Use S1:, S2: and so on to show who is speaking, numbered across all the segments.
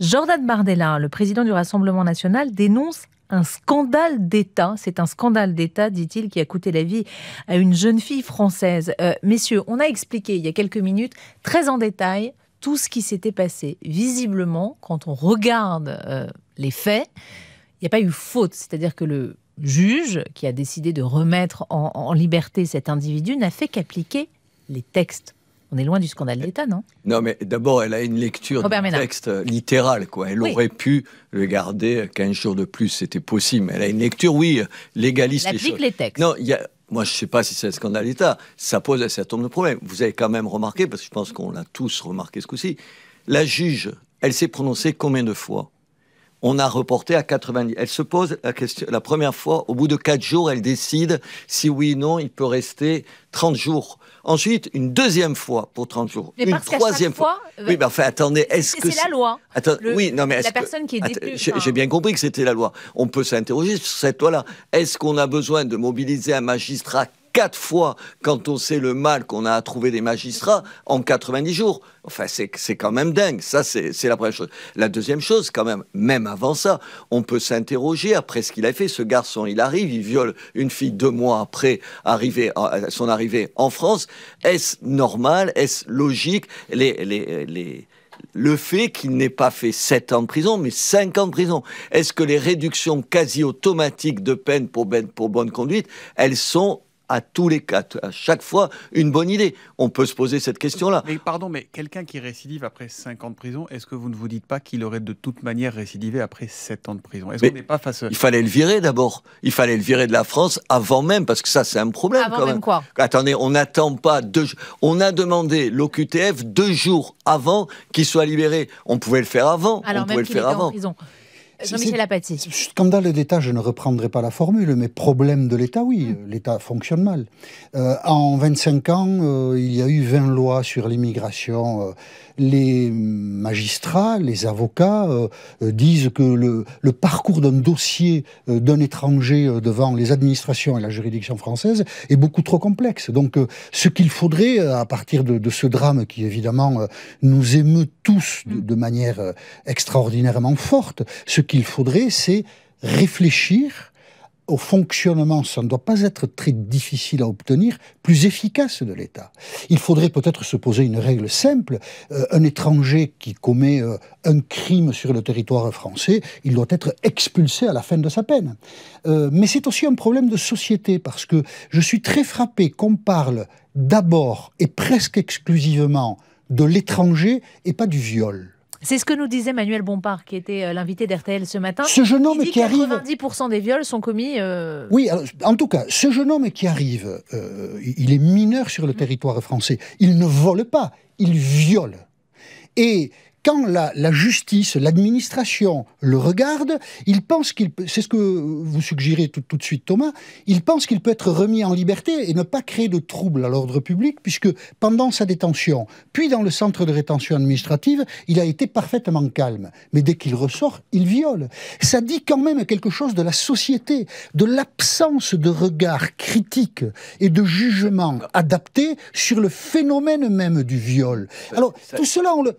S1: Jordan Bardella, le président du Rassemblement national, dénonce un scandale d'État. C'est un scandale d'État, dit-il, qui a coûté la vie à une jeune fille française. Euh, messieurs, on a expliqué il y a quelques minutes, très en détail, tout ce qui s'était passé. Visiblement, quand on regarde euh, les faits, il n'y a pas eu faute. C'est-à-dire que le juge qui a décidé de remettre en liberté cet individu n'a fait qu'appliquer les textes on est loin du scandale d'État, non
S2: Non, mais d'abord, elle a une lecture du texte littéral. quoi. Elle aurait pu le garder 15 jours de plus, c'était possible. Mais elle a une lecture, oui, légaliste. Elle applique les, textes. Non, moi, je ne sais pas si c'est le scandale d'État. Ça pose un certain nombre de problèmes. Vous avez quand même remarqué, parce que je pense qu'on l'a tous remarqué ce coup-ci, la juge, elle s'est prononcée combien de fois on a reporté à 90. Elle se pose la question la première fois, au bout de 4 jours, elle décide si oui ou non il peut rester 30 jours. Ensuite, une deuxième fois pour 30 jours. une troisième fois. Euh, oui, mais enfin, attendez, est-ce que. C'est la
S1: loi. oui, non, mais La personne qui J'ai
S2: bien compris que c'était la loi. On peut s'interroger sur cette loi-là. Est-ce qu'on a besoin de mobiliser un magistrat quatre fois quand on sait le mal qu'on a à trouver des magistrats en 90 jours. Enfin, c'est quand même dingue. Ça, c'est la première chose. La deuxième chose, quand même, même avant ça, on peut s'interroger après ce qu'il a fait. Ce garçon, il arrive, il viole une fille deux mois après euh, son arrivée en France. Est-ce normal Est-ce logique les, les, le fait qu'il n'ait pas fait 7 ans de prison, mais cinq ans de prison. Est-ce que les réductions quasi automatiques de peine pour, ben, pour bonne conduite, elles sont à tous les quatre, à chaque fois, une bonne idée. On peut se poser cette
S3: question-là. Mais pardon, mais quelqu'un qui récidive après 5 ans de prison, est-ce que vous ne vous dites pas qu'il aurait de toute manière récidivé après 7 ans de prison Est-ce n'est pas
S2: face Il fallait le virer d'abord. Il fallait le virer de la France avant même, parce que ça, c'est un problème. Avant même, quoi Attendez, on n'attend pas deux.
S4: On a demandé l'OQTF deux jours avant
S2: qu'il soit libéré. On pouvait le faire
S1: avant. on pouvait le faire avant. En prison. Jean-Michel
S4: Scandale d'État, je ne reprendrai pas la formule, mais problème de l'État, oui, mm. l'État fonctionne mal. Euh, en 25 ans, euh, il y a eu 20 lois sur l'immigration. Euh, les magistrats, les avocats disent que le, le parcours d'un dossier d'un étranger devant les administrations et la juridiction française est beaucoup trop complexe. Donc ce qu'il faudrait, à partir de, ce drame qui évidemment nous émeut tous de, mm. de manière extraordinairement forte, ce qu'il faudrait, c'est réfléchir au fonctionnement, ça ne doit pas être très difficile à obtenir, plus efficace de l'État. Il faudrait peut-être se poser une règle simple. Euh, un étranger qui commet euh, un crime sur le territoire français, il doit être expulsé à la fin de sa peine. Euh, mais c'est aussi un problème de société, parce que je suis très frappé qu'on parle d'abord et presque exclusivement de l'étranger et pas du viol.
S1: C'est ce que nous disait Manuel Bompard, qui était euh, l'invité d'RTL ce matin. Ce jeune homme qui, arrive. 90% des viols sont commis. Euh,
S4: oui, en tout cas, ce jeune homme qui arrive, euh, il est mineur sur le mm. territoire français. Il ne vole pas, il viole. Et quand la, justice, l'administration le regarde, il pense qu'il c'est ce que vous suggérez tout, tout de suite Thomas, il pense qu'il peut être remis en liberté et ne pas créer de troubles à l'ordre public puisque pendant sa détention, puis dans le centre de rétention administrative, il a été parfaitement calme. Mais dès qu'il ressort, il viole. Ça dit quand même quelque chose de la société, de l'absence de regard critique et de jugement adapté sur le phénomène même du viol. Alors, tout cela, on le,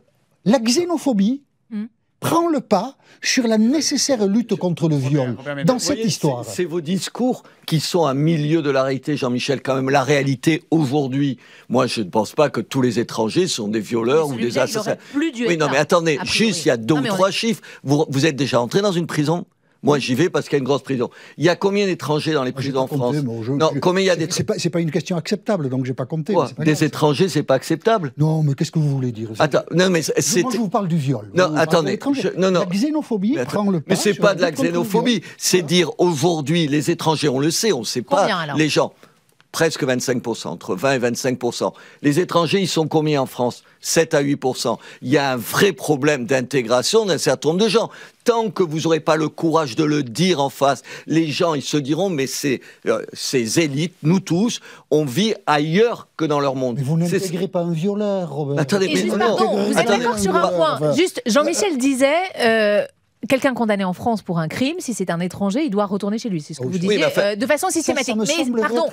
S4: la xénophobie hmm. prend le pas sur la nécessaire lutte contre le viol dans cette histoire. C'est
S2: vos discours qui sont à milieu de la réalité, Jean-Michel, quand même, la réalité aujourd'hui. Moi, je ne pense pas que tous les étrangers sont des violeurs ou des assassins. Plus non, mais attendez, juste il y a deux ou trois chiffres. vous êtes déjà entré dans une prison moi, j'y vais parce qu'il y a une grosse prison. Il y a combien d'étrangers dans les prisons en France Non,
S4: il C'est pas, une question acceptable, donc j'ai pas compté.
S2: des étrangers, c'est pas acceptable. Non, mais qu'est-ce que vous voulez dire Attends, non, mais c'est. je vous parle du viol. Non, attendez. non, non. La xénophobie prend le Mais c'est pas de la xénophobie. C'est dire aujourd'hui, les étrangers, on le sait, on ne sait pas les gens presque 25%, entre 20 et 25%. Les étrangers, ils sont combien en France 7 à 8%. Il y a un vrai problème d'intégration d'un certain nombre de gens. Tant que vous n'aurez pas le courage de le dire en face, les gens, ils se diront, mais ces, euh, ces élites, nous tous, on vit ailleurs que dans leur monde. Mais vous
S4: n'intégrez pas un violeur, Robert. Attendez, mais, vous êtes d'accord sur un point. juste, Jean-Michel
S1: disait, euh, quelqu'un condamné en France pour un crime, si c'est un étranger, il doit retourner chez lui. C'est ce que oh, vous disiez. Euh, de façon systématique. mais pardon,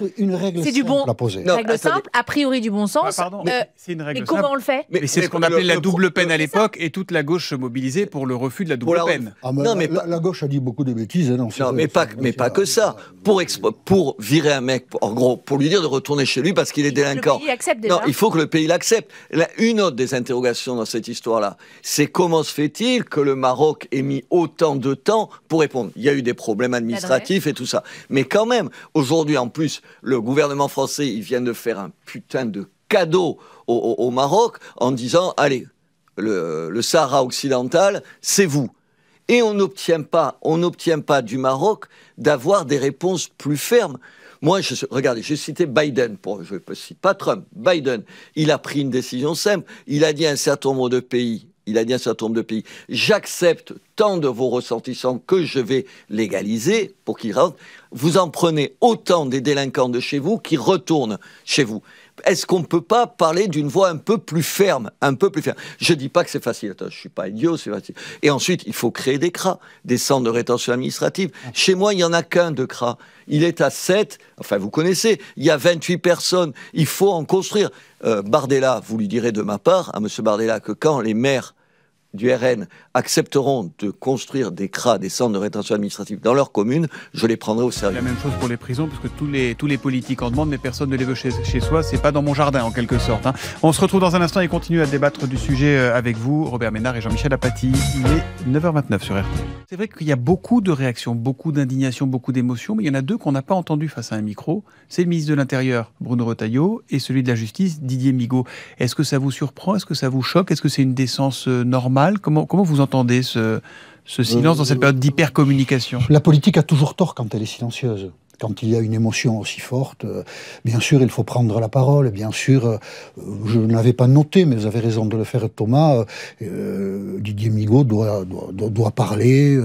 S1: c'est du bon. règle simple, a priori du bon bah, sens. mais, euh, comment on le fait Mais, c'est ce qu'on appelait la
S3: double peine à l'époque et toute la gauche se mobilisait
S2: pour le refus de la double peine. Ah, non, mais
S4: la, gauche a dit beaucoup de bêtises. Hein,
S2: mais, pas, mais pas que ça. Pour, pour virer un mec, en gros, pour lui dire de retourner chez lui parce qu'il est délinquant. Non, il faut que le pays l'accepte. Une autre des interrogations dans cette histoire-là, c'est comment se fait-il que le Maroc ait mis autant de temps pour répondre. Il y a eu des problèmes administratifs et tout ça. Mais quand même, aujourd'hui, en plus, le gouvernement français, il vient de faire un putain de cadeau au, Maroc en disant, allez, le, Sahara occidental, c'est vous. Et on n'obtient pas, on n'obtient pas du Maroc d'avoir des réponses plus fermes. Moi, je, regardez, j'ai cité Biden, pour, je ne cite pas Trump, Biden, il a pris une décision simple, il a dit à un certain nombre de pays il a dit un certain tombe de pays, j'accepte tant de vos ressortissants que je vais légaliser pour qu'ils rentrent, vous en prenez autant des délinquants de chez vous qui retournent chez vous. Est-ce qu'on ne peut pas parler d'une voix un peu plus ferme, un peu plus ferme Je ne dis pas que c'est facile, je ne suis pas idiot, c'est facile. Et ensuite, il faut créer des CRA, des centres de rétention administrative. Chez moi, il n'y en a qu'un de CRA. Il est à 7, enfin vous connaissez, il y a 28 personnes, il faut en construire. Euh, Bardella, vous lui direz de ma part, à M. Bardella, que quand les maires du RN accepteront de construire des CRA, des centres de rétention administrative dans leur commune, je les prendrai au sérieux. La même chose
S3: pour les prisons, puisque tous les, tous les politiques en demandent, mais personne ne les veut chez, chez soi. C'est pas dans mon jardin, en quelque sorte. Hein. On se retrouve dans un instant et continue à débattre du sujet euh, avec vous, Robert Ménard et Jean-Michel Apathy. Il est 9h29 sur RT. C'est vrai qu'il y a beaucoup de réactions, beaucoup d'indignation, beaucoup d'émotions, mais il y en a deux qu'on n'a pas entendu face à un micro. C'est le ministre de l'Intérieur, Bruno Retailleau, et celui de la Justice, Didier Migaud. Est-ce que ça vous surprend Est-ce que ça vous choque Est-ce que c'est une décence euh, normale comment, vous entendez ce silence dans cette euh, période d'hypercommunication
S4: La politique a toujours tort quand elle est silencieuse quand il y a une émotion aussi forte, euh, bien sûr, il faut prendre la parole. Bien sûr, euh, je n'avais pas noté, mais vous avez raison de le faire, Thomas. Euh, Didier Migaud doit, parler,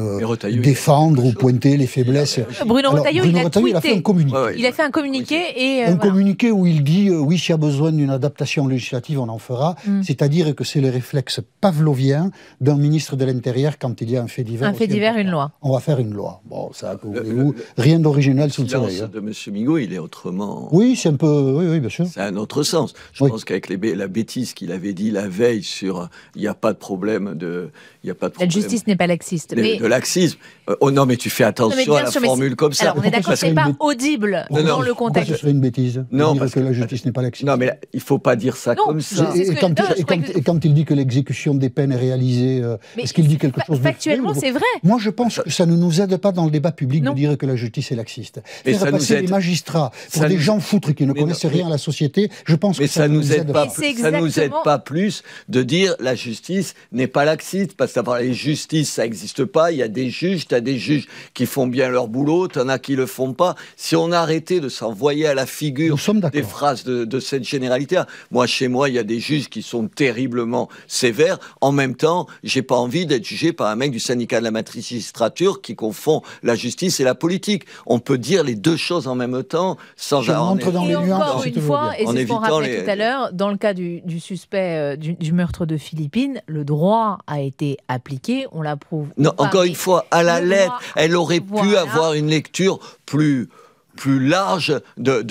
S4: défendre ou pointer les faiblesses. Bruno Retailleau, il, a, fait un communiqué. il
S1: a fait un communiqué et. un
S4: communiqué où il dit oui, s'il y a besoin d'une adaptation législative, on en fera. Mm. C'est-à-dire que c'est le réflexe pavlovien d'un ministre de l'Intérieur quand il y a un fait divers. Un fait divers,
S1: une loi. On va faire
S4: une loi. Bon, ça, vous, rien d'original sous le sens de M. Migaud, il est autrement. Oui, c'est un peu. Oui, oui, bien sûr. C'est un autre sens. Je pense
S2: qu'avec la bêtise qu'il avait dit la veille sur il n'y a pas de problème de. Y a pas de problème... La justice
S1: n'est pas laxiste. De,
S2: laxisme. Euh, oh non, mais tu fais attention à la formule comme ça. on est d'accord, c'est
S1: pas audible dans le contexte. Pourquoi ce serait
S4: une bêtise Non, parce que, la justice n'est pas laxiste. Non, mais il il faut pas dire ça comme ça. Et, quand, il, dit que l'exécution des peines est réalisée, euh, est-ce qu'il dit quelque chose Factuellement, c'est vrai. Moi, je pense que ça ne nous aide pas dans le débat public de dire que la justice est laxiste faire ça passer les magistrats pour des gens foutres qui ne connaissent rien à la société, je pense que ça, nous aide, pas. Plus, Ça nous aide pas
S2: plus de dire la justice n'est pas laxiste parce que les justice, ça n'existe pas. Il y a des juges, tu as des juges qui font bien leur boulot, tu en as qui le font pas. Si on arrêtait de s'envoyer à la figure des phrases de, de cette généralité, moi chez moi, il y a des juges qui sont terriblement sévères. En même temps, j'ai pas envie d'être jugé par un mec du syndicat de la magistrature qui confond la justice et la politique. On peut dire les deux choses en même temps sans rentrer dans les encore une fois, et c'est ce qu'on rappelait tout à
S1: l'heure, dans le cas du, suspect euh, du, meurtre de Philippine, le droit a été appliqué, on l'approuve. Non, encore une
S2: fois, à la lettre, elle aurait pu avoir une lecture plus plus large de,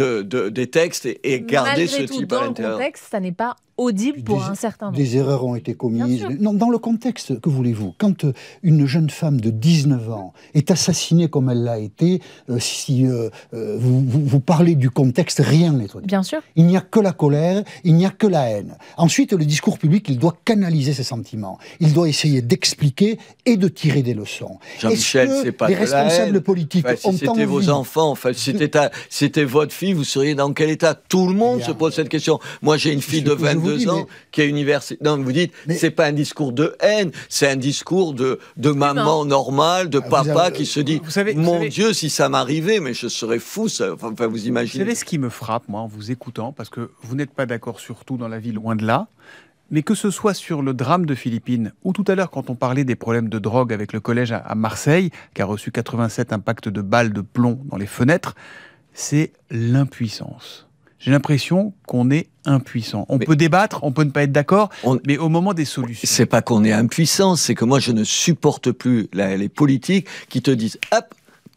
S2: des textes et, garder ce type dans à l'intérieur.
S1: ça n'est pas audible pour des, un certain nombre. Des
S4: erreurs ont été commises. Non, dans le contexte, que voulez-vous Quand euh, une jeune femme de 19 ans est assassinée comme elle l'a été, euh, si euh, vous, parlez du contexte, rien n'est dit. Bien sûr. Il n'y a que la colère, il n'y a que la haine. Ensuite, le discours public, il doit canaliser ses sentiments. Il doit essayer d'expliquer et de tirer des leçons. jean c'est -ce pas les responsables politiques enfin, si C'était vos enfants,
S2: enfin, c'était votre fille, vous seriez dans quel état Tout le monde se pose cette question. Moi, j'ai une fille de 20 ans, qui est universitaire. Non, vous dites, c'est pas un discours de haine, c'est un discours de, de maman normale, de ah, papa qui se euh, dit, vous savez, mon Dieu, si ça m'arrivait, mais je serais fou. Ça... Enfin, vous imaginez. Vous savez ce
S3: qui me frappe, moi, en vous écoutant, parce que vous n'êtes pas d'accord sur tout dans la vie, loin de là. Mais que ce soit sur le drame de Philippines, ou tout à l'heure quand on parlait des problèmes de drogue avec le collège à Marseille, qui a reçu 87 impacts de balles de plomb dans les fenêtres, c'est l'impuissance j'ai l'impression qu'on est impuissant. On peut
S2: débattre, on peut ne pas être d'accord, mais au moment des solutions. C'est pas qu'on est impuissant, c'est que moi je ne supporte plus les politiques qui te disent hop,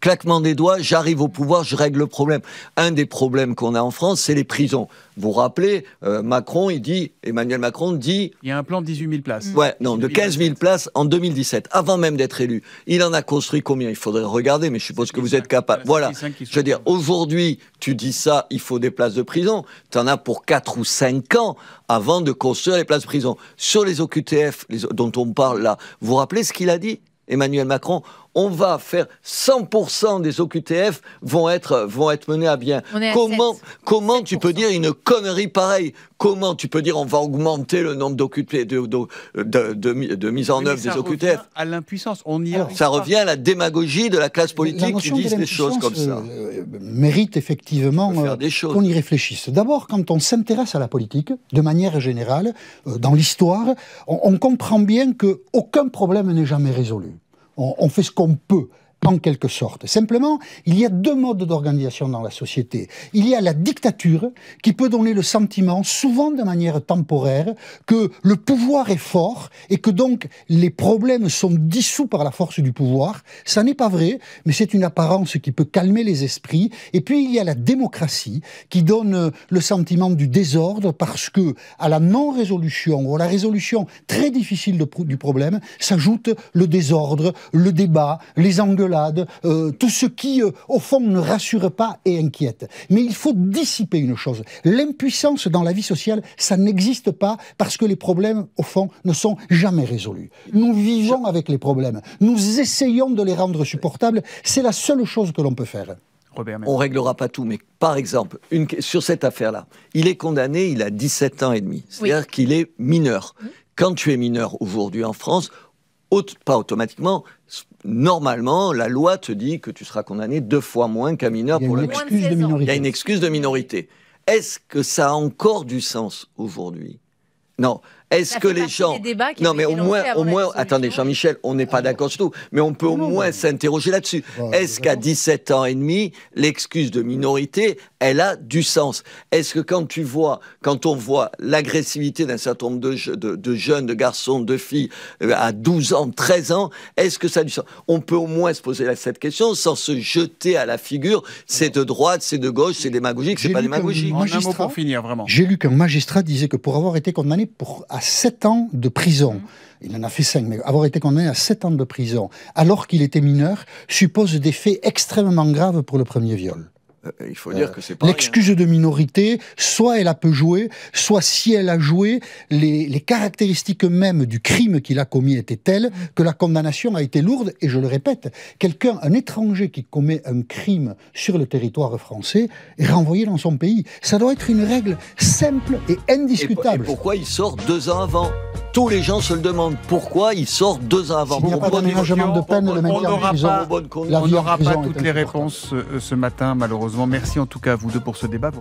S2: claquement des doigts, j'arrive au pouvoir, je règle le problème. Un des problèmes qu'on a en France, c'est les prisons. Vous vous rappelez, euh, Macron, il dit, Emmanuel Macron dit... Il y a un plan de 18 000 places. Ouais, non, de 15 000 places en 2017, avant même d'être élu. Il en a construit combien Il faudrait regarder, mais je suppose que vous êtes capable. Voilà, je veux dire, aujourd'hui, tu dis ça, il faut des places de prison. Tu en as pour 4 ou 5 ans avant de construire les places de prison. Sur les OQTF dont on parle là, vous vous rappelez ce qu'il a dit Emmanuel Macron, on va faire 100% des OQTF vont être, vont être menés à bien. comment comment tu peux dire une connerie pareille Comment tu peux dire on va augmenter le nombre de, de, de, mise en œuvre des OQTF
S3: À l'impuissance, on y ah
S2: Ça revient à la démagogie de la classe politique qui dit des choses comme ça. Euh,
S4: mérite effectivement euh, qu'on y réfléchisse. D'abord, quand on s'intéresse à la politique, de manière générale, euh, dans l'histoire, on, on comprend bien qu'aucun problème n'est jamais résolu on, fait ce qu'on peut en quelque sorte. Simplement, il y a deux modes d'organisation dans la société. Il y a la dictature qui peut donner le sentiment, souvent de manière temporaire, que le pouvoir est fort et que donc les problèmes sont dissous par la force du pouvoir. Ça n'est pas vrai, mais c'est une apparence qui peut calmer les esprits. Et puis il y a la démocratie qui donne le sentiment du désordre parce que à la non-résolution ou à la résolution très difficile du problème s'ajoute le désordre, le débat, les angles. Euh, tout ce qui, euh, au fond, ne rassure pas et inquiète. Mais il faut dissiper une chose. L'impuissance dans la vie sociale, ça n'existe pas parce que les problèmes, au fond, ne sont jamais résolus. Nous vivons avec les problèmes. Nous essayons de les rendre supportables. C'est la seule chose que l'on peut faire.
S3: Robert
S2: On réglera pas tout, mais par exemple, une... sur cette affaire-là, il est condamné, il a 17 ans et demi. C'est-à-dire qu'il est mineur. Quand tu es mineur aujourd'hui en France, pas automatiquement, normalement, la loi te dit que tu seras condamné deux fois moins qu'un mineur pour le minorité. Il y a une excuse de minorité. Est-ce que ça a encore du sens aujourd'hui Non. Est-ce que les gens. Non, mais au moins, au moins attendez, Jean-Michel, on n'est pas d'accord sur tout, mais on peut au moins s'interroger là-dessus. Est-ce qu'à 17 ans et demi, l'excuse de minorité, elle a du sens Est-ce que quand tu vois, quand on voit l'agressivité d'un certain nombre de, de, jeunes, de garçons, de filles euh, à 12 ans, 13 ans, est-ce que ça a du sens On peut au moins se poser cette question sans se jeter à la figure c'est de droite, c'est de gauche, c'est démagogique, c'est pas démagogique.
S4: J'ai lu qu'un magistrat disait que pour avoir été condamné pour à 7 ans de prison. Il en a fait 5, mais avoir été condamné à 7 ans de prison, alors qu'il était mineur, suppose des faits extrêmement graves pour le premier viol. Euh, faut dire que c'est L'excuse de minorité, soit elle a peu joué, soit si elle a joué, les, caractéristiques mêmes du crime qu'il a commis étaient telles que la condamnation a été lourde. Et je le répète, quelqu'un, un étranger qui commet un crime sur le territoire français, est renvoyé dans son pays. Ça doit être une règle simple et indiscutable.
S2: pourquoi il sort deux ans avant tous les gens se le demandent. Pourquoi il sort deux ans avant S'il n'y a
S3: pas de
S4: peine, On n'aura pas toutes les
S3: réponses euh, ce matin, malheureusement. Merci en tout cas à vous deux pour ce débat.